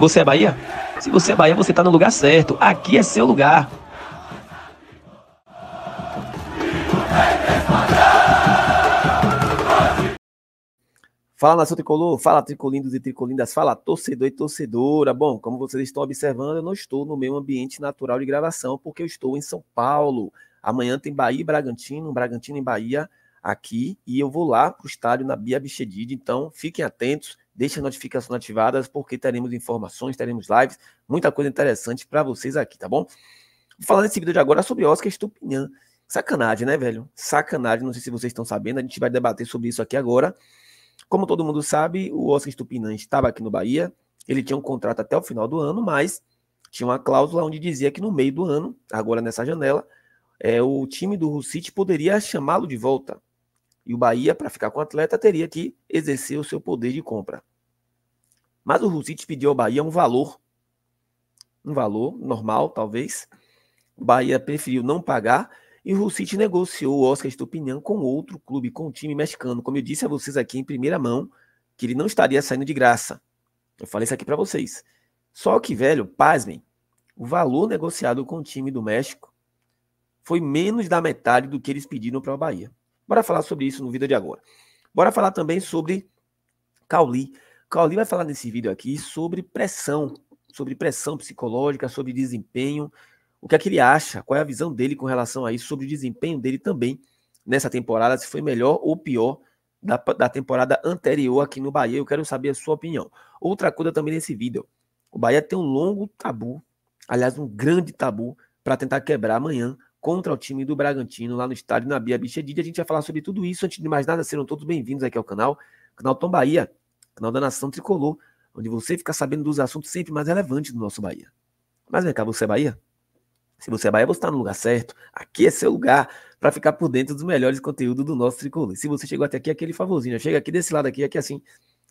Você é Bahia? Se você é Bahia, você está no lugar certo. Aqui é seu lugar. Fala nação tricolor, fala tricolindos e tricolindas, fala torcedor e torcedora. Bom, como vocês estão observando, eu não estou no meu ambiente natural de gravação, porque eu estou em São Paulo. Amanhã tem Bahia e Bragantino, Bragantino em Bahia aqui, e eu vou lá para o estádio na Bia Bichedid, então fiquem atentos, Deixe as notificações ativadas porque teremos informações, teremos lives, muita coisa interessante para vocês aqui, tá bom? Vou falar nesse vídeo de agora sobre Oscar Estupinhan. Sacanagem, né, velho? Sacanagem, não sei se vocês estão sabendo, a gente vai debater sobre isso aqui agora. Como todo mundo sabe, o Oscar Estupinã estava aqui no Bahia, ele tinha um contrato até o final do ano, mas tinha uma cláusula onde dizia que no meio do ano, agora nessa janela, é, o time do Rucite poderia chamá-lo de volta. E o Bahia, para ficar com o atleta, teria que exercer o seu poder de compra. Mas o Rusite pediu ao Bahia um valor, um valor normal, talvez. O Bahia preferiu não pagar e o Rusite negociou o Oscar Estupinhan com outro clube, com o um time mexicano. Como eu disse a vocês aqui em primeira mão, que ele não estaria saindo de graça. Eu falei isso aqui para vocês. Só que, velho, pasmem, o valor negociado com o time do México foi menos da metade do que eles pediram para o Bahia. Bora falar sobre isso no vídeo de agora. Bora falar também sobre Cauli. Claudio vai falar nesse vídeo aqui sobre pressão, sobre pressão psicológica, sobre desempenho, o que é que ele acha, qual é a visão dele com relação a isso, sobre o desempenho dele também nessa temporada, se foi melhor ou pior da, da temporada anterior aqui no Bahia. Eu quero saber a sua opinião. Outra coisa também nesse vídeo: o Bahia tem um longo tabu, aliás, um grande tabu, para tentar quebrar amanhã contra o time do Bragantino lá no estádio na Bia Bichedid. A gente vai falar sobre tudo isso. Antes de mais nada, serão todos bem-vindos aqui ao canal, canal Tom Bahia canal da Nação Tricolor, onde você fica sabendo dos assuntos sempre mais relevantes do nosso Bahia. Mas vem cá, você é Bahia? Se você é Bahia, você está no lugar certo. Aqui é seu lugar para ficar por dentro dos melhores conteúdos do nosso Tricolor. Se você chegou até aqui, é aquele favorzinho. Né? Chega aqui desse lado aqui, aqui assim.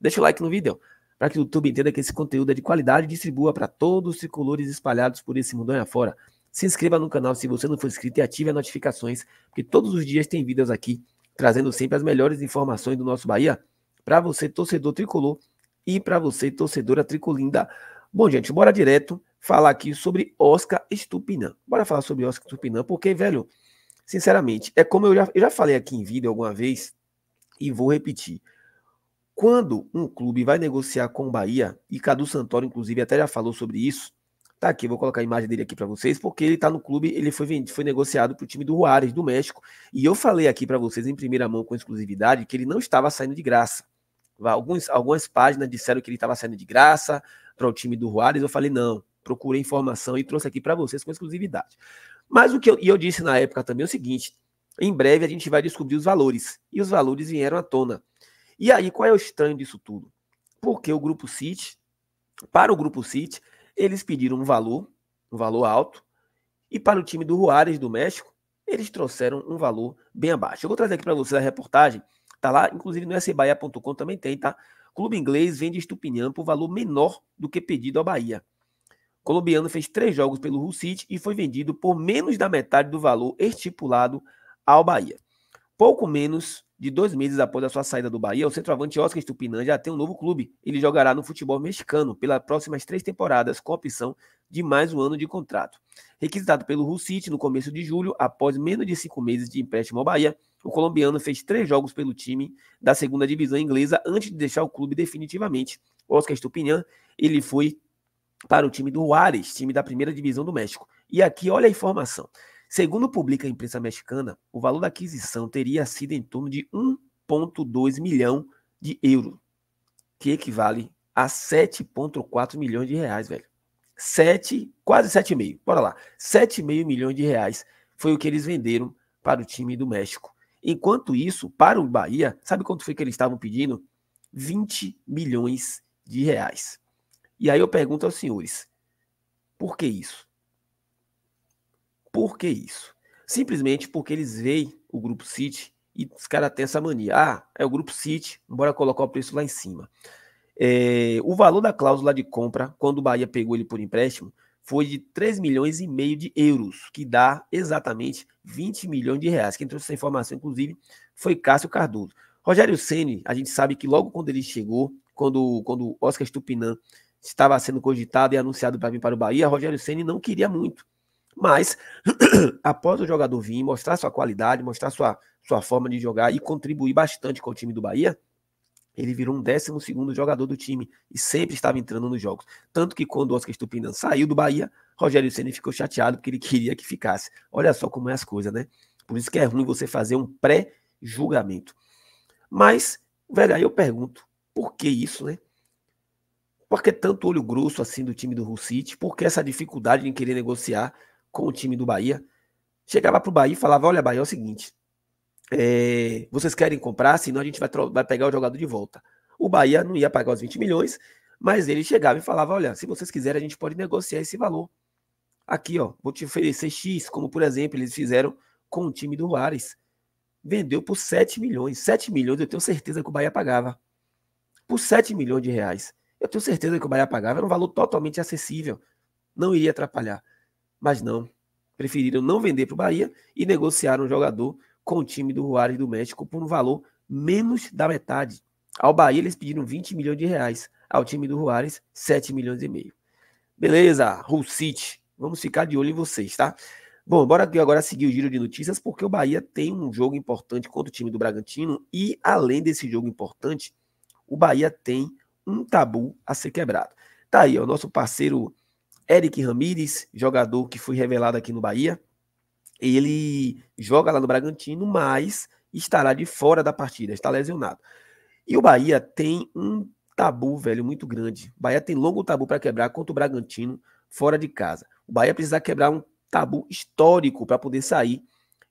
Deixa o like no vídeo, para que o YouTube entenda que esse conteúdo é de qualidade e distribua para todos os tricolores espalhados por esse mundo afora. Se inscreva no canal se você não for inscrito e ative as notificações, porque todos os dias tem vídeos aqui trazendo sempre as melhores informações do nosso Bahia para você, torcedor tricolor, e para você, torcedora tricolinda. Bom, gente, bora direto falar aqui sobre Oscar Estupinã. Bora falar sobre Oscar Estupinã, porque, velho, sinceramente, é como eu já, eu já falei aqui em vídeo alguma vez, e vou repetir. Quando um clube vai negociar com o Bahia, e Cadu Santoro, inclusive, até já falou sobre isso, tá aqui, vou colocar a imagem dele aqui para vocês, porque ele tá no clube, ele foi, vendido, foi negociado pro time do Juárez, do México, e eu falei aqui para vocês em primeira mão com exclusividade que ele não estava saindo de graça. Alguns, algumas páginas disseram que ele estava saindo de graça para o time do Juárez. Eu falei, não, procurei informação e trouxe aqui para vocês com exclusividade. Mas o que eu, e eu disse na época também é o seguinte: em breve a gente vai descobrir os valores. E os valores vieram à tona. E aí, qual é o estranho disso tudo? Porque o Grupo City, para o Grupo City, eles pediram um valor, um valor alto, e para o time do Juárez do México, eles trouxeram um valor bem abaixo. Eu vou trazer aqui para vocês a reportagem Tá lá, inclusive no sbaia.com também tem, tá? Clube inglês vende Estupinhã por valor menor do que pedido à Bahia. O colombiano fez três jogos pelo Hull City e foi vendido por menos da metade do valor estipulado ao Bahia. Pouco menos de dois meses após a sua saída do Bahia, o centroavante Oscar Estupinã já tem um novo clube. Ele jogará no futebol mexicano pelas próximas três temporadas, com opção de mais um ano de contrato. Requisitado pelo Hull City no começo de julho, após menos de cinco meses de empréstimo ao Bahia, o colombiano fez três jogos pelo time da segunda divisão inglesa antes de deixar o clube definitivamente. Oscar Estupinã, ele foi para o time do Juárez, time da primeira divisão do México. E aqui, olha a informação. Segundo publica a imprensa mexicana, o valor da aquisição teria sido em torno de 1,2 milhão de euros, que equivale a 7,4 milhões de reais, velho. 7, quase 7,5, bora lá. 7,5 milhões de reais foi o que eles venderam para o time do México. Enquanto isso, para o Bahia, sabe quanto foi que eles estavam pedindo? 20 milhões de reais. E aí eu pergunto aos senhores, por que isso? Por que isso? Simplesmente porque eles veem o grupo City e os caras têm essa mania. Ah, é o grupo City, bora colocar o preço lá em cima. É, o valor da cláusula de compra, quando o Bahia pegou ele por empréstimo, foi de 3 milhões e meio de euros, que dá exatamente 20 milhões de reais. Quem trouxe essa informação, inclusive, foi Cássio Cardoso. Rogério Ceni, a gente sabe que logo quando ele chegou, quando, quando Oscar Stupinan estava sendo cogitado e anunciado para vir para o Bahia, Rogério Ceni não queria muito. Mas, após o jogador vir mostrar sua qualidade, mostrar sua, sua forma de jogar e contribuir bastante com o time do Bahia, ele virou um 12 jogador do time e sempre estava entrando nos jogos. Tanto que quando o Oscar Stupinan saiu do Bahia, Rogério Senna ficou chateado porque ele queria que ficasse. Olha só como é as coisas, né? Por isso que é ruim você fazer um pré-julgamento. Mas, velho, aí eu pergunto, por que isso, né? Por que tanto olho grosso assim do time do Hussite? Por que essa dificuldade em querer negociar? com o time do Bahia, chegava para o Bahia e falava: Olha, Bahia, é o seguinte, é, vocês querem comprar, senão a gente vai, vai pegar o jogador de volta. O Bahia não ia pagar os 20 milhões, mas ele chegava e falava: Olha, se vocês quiserem, a gente pode negociar esse valor. Aqui, ó, vou te oferecer X, como por exemplo eles fizeram com o time do Ares. Vendeu por 7 milhões. 7 milhões eu tenho certeza que o Bahia pagava. Por 7 milhões de reais. Eu tenho certeza que o Bahia pagava. Era um valor totalmente acessível. Não iria atrapalhar mas não. Preferiram não vender para o Bahia e negociaram o jogador com o time do Juárez do México por um valor menos da metade. Ao Bahia eles pediram 20 milhões de reais, ao time do Juárez 7 milhões e meio. Beleza, Hull City, vamos ficar de olho em vocês, tá? Bom, bora agora seguir o giro de notícias, porque o Bahia tem um jogo importante contra o time do Bragantino e, além desse jogo importante, o Bahia tem um tabu a ser quebrado. Tá aí, o nosso parceiro Eric Ramírez, jogador que foi revelado aqui no Bahia. Ele joga lá no Bragantino, mas estará de fora da partida, está lesionado. E o Bahia tem um tabu, velho, muito grande. O Bahia tem longo tabu para quebrar contra o Bragantino fora de casa. O Bahia precisa quebrar um tabu histórico para poder sair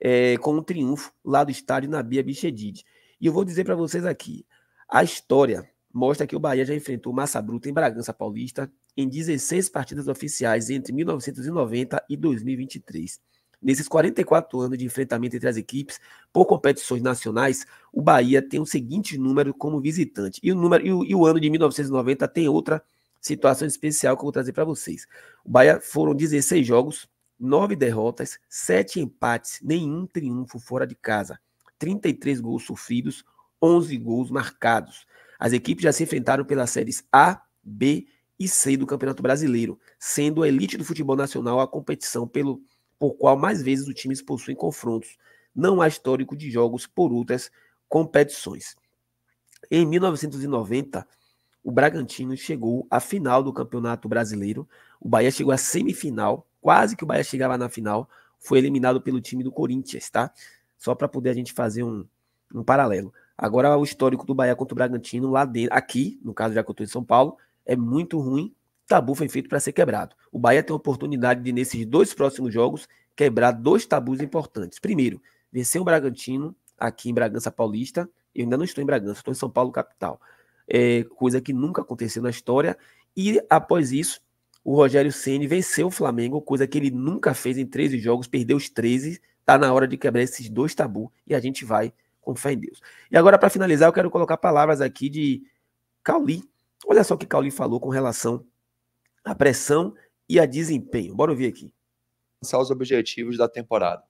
é, com um triunfo lá do estádio na Bia Bichedid. E eu vou dizer para vocês aqui, a história mostra que o Bahia já enfrentou Massa Bruta em Bragança Paulista, em 16 partidas oficiais entre 1990 e 2023. Nesses 44 anos de enfrentamento entre as equipes por competições nacionais, o Bahia tem o seguinte número como visitante. E o, número, e o, e o ano de 1990 tem outra situação especial que eu vou trazer para vocês. O Bahia foram 16 jogos, 9 derrotas, 7 empates, nenhum triunfo fora de casa, 33 gols sofridos, 11 gols marcados. As equipes já se enfrentaram pelas séries A, B, e 6 do Campeonato Brasileiro, sendo a elite do futebol nacional a competição pelo por qual mais vezes os times possuem confrontos. Não há histórico de jogos por outras competições. Em 1990, o Bragantino chegou à final do Campeonato Brasileiro. O Bahia chegou à semifinal, quase que o Bahia chegava na final, foi eliminado pelo time do Corinthians, tá? Só para poder a gente fazer um, um paralelo. Agora o histórico do Bahia contra o Bragantino lá dentro, aqui, no caso já que eu estou em São Paulo, é muito ruim. Tabu foi feito para ser quebrado. O Bahia tem a oportunidade de, nesses dois próximos jogos, quebrar dois tabus importantes. Primeiro, vencer o Bragantino aqui em Bragança Paulista. Eu ainda não estou em Bragança, estou em São Paulo, capital. É, coisa que nunca aconteceu na história. E após isso, o Rogério Ceni venceu o Flamengo, coisa que ele nunca fez em 13 jogos, perdeu os 13. Está na hora de quebrar esses dois tabus e a gente vai com fé em Deus. E agora, para finalizar, eu quero colocar palavras aqui de Cauli, Olha só o que Cauli falou com relação à pressão e a desempenho. Bora ouvir aqui. são os objetivos da temporada.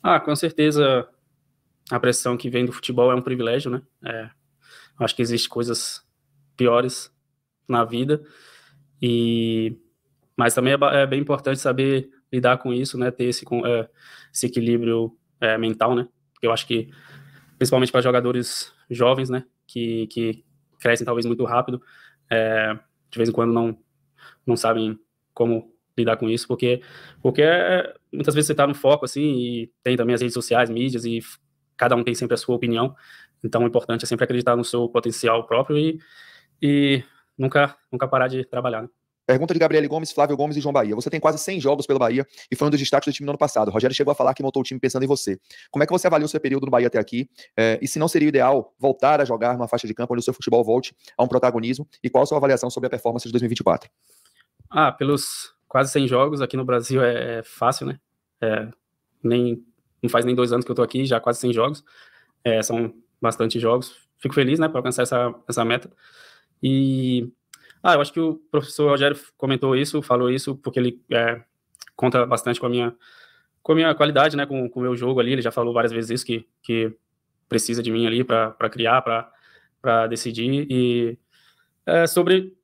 Ah, com certeza a pressão que vem do futebol é um privilégio, né? É, acho que existem coisas piores na vida e mas também é, é bem importante saber lidar com isso, né? Ter esse, é, esse equilíbrio é, mental, né? Porque eu acho que principalmente para jogadores jovens, né? Que, que crescem talvez muito rápido, é, de vez em quando não, não sabem como lidar com isso, porque, porque é, muitas vezes você está no foco, assim, e tem também as redes sociais, mídias, e cada um tem sempre a sua opinião, então o importante é sempre acreditar no seu potencial próprio e, e nunca, nunca parar de trabalhar, né? Pergunta de Gabriel Gomes, Flávio Gomes e João Bahia. Você tem quase 100 jogos pelo Bahia e foi um dos destaques do time no ano passado. Rogério chegou a falar que montou o time pensando em você. Como é que você avaliou seu período no Bahia até aqui? É, e se não seria ideal voltar a jogar numa faixa de campo onde o seu futebol volte a um protagonismo? E qual a sua avaliação sobre a performance de 2024? Ah, pelos quase 100 jogos aqui no Brasil é, é, fácil, né? É, nem, não faz nem dois anos que eu tô aqui, já quase 100 jogos. É, são bastante jogos. Fico feliz, né, por alcançar essa, essa meta. E ah, eu acho que o professor Rogério comentou isso, falou isso, porque ele é, conta bastante com a minha com a minha qualidade, né, com, com o meu jogo ali. Ele já falou várias vezes isso que, que precisa de mim ali para criar, para decidir. E é, sobre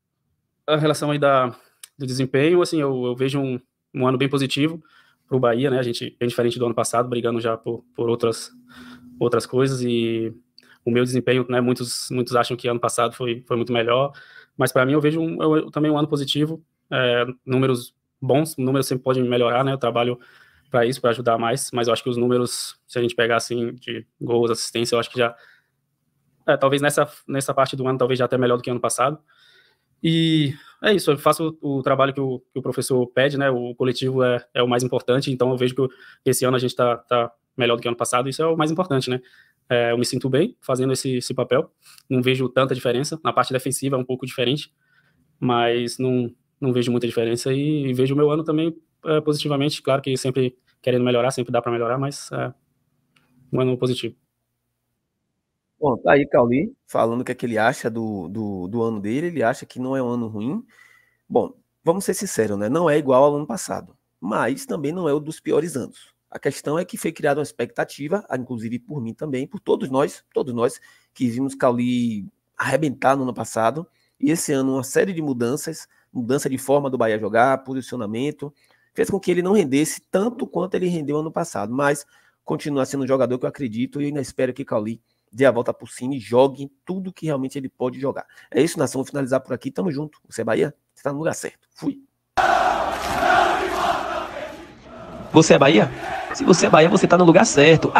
a relação aí da, do desempenho, assim, eu, eu vejo um, um ano bem positivo para o Bahia, né? A gente bem diferente do ano passado, brigando já por, por outras outras coisas e o meu desempenho, né? Muitos muitos acham que ano passado foi foi muito melhor. Mas para mim eu vejo um, eu, também um ano positivo, é, números bons, números sempre podem melhorar, né? Eu trabalho para isso, para ajudar mais, mas eu acho que os números, se a gente pegar assim de gols, assistência, eu acho que já é, talvez nessa nessa parte do ano talvez já até melhor do que ano passado. E é isso, eu faço o, trabalho que o, que o, professor pede, né? O coletivo é, é o mais importante, então eu vejo que esse ano a gente está tá melhor do que ano passado, isso é o mais importante, né? é, eu me sinto bem fazendo esse, esse papel. Não vejo tanta diferença. Na parte defensiva é um pouco diferente, mas não, não vejo muita diferença. E, e vejo o meu ano também é, positivamente. Claro que sempre querendo melhorar, sempre dá para melhorar, mas é um ano positivo. Bom, tá aí Cauli falando o que, é que ele acha do, do, do ano dele. Ele acha que não é um ano ruim. Bom, vamos ser sinceros, né? Não é igual ao ano passado, mas também não é o dos piores anos. A questão é que foi criada uma expectativa, inclusive por mim também, por todos nós, todos nós que vimos Cauli arrebentar no ano passado, e esse ano uma série de mudanças, mudança de forma do Bahia jogar, posicionamento, fez com que ele não rendesse tanto quanto ele rendeu ano passado, mas continua sendo um jogador que eu acredito e ainda espero que Cauli dê a volta por cima e jogue tudo que realmente ele pode jogar. É isso, nação, vou finalizar por aqui, tamo junto. Você é Bahia, você tá no lugar certo. Fui. Você é Bahia? Se você é Bahia, você tá no lugar certo.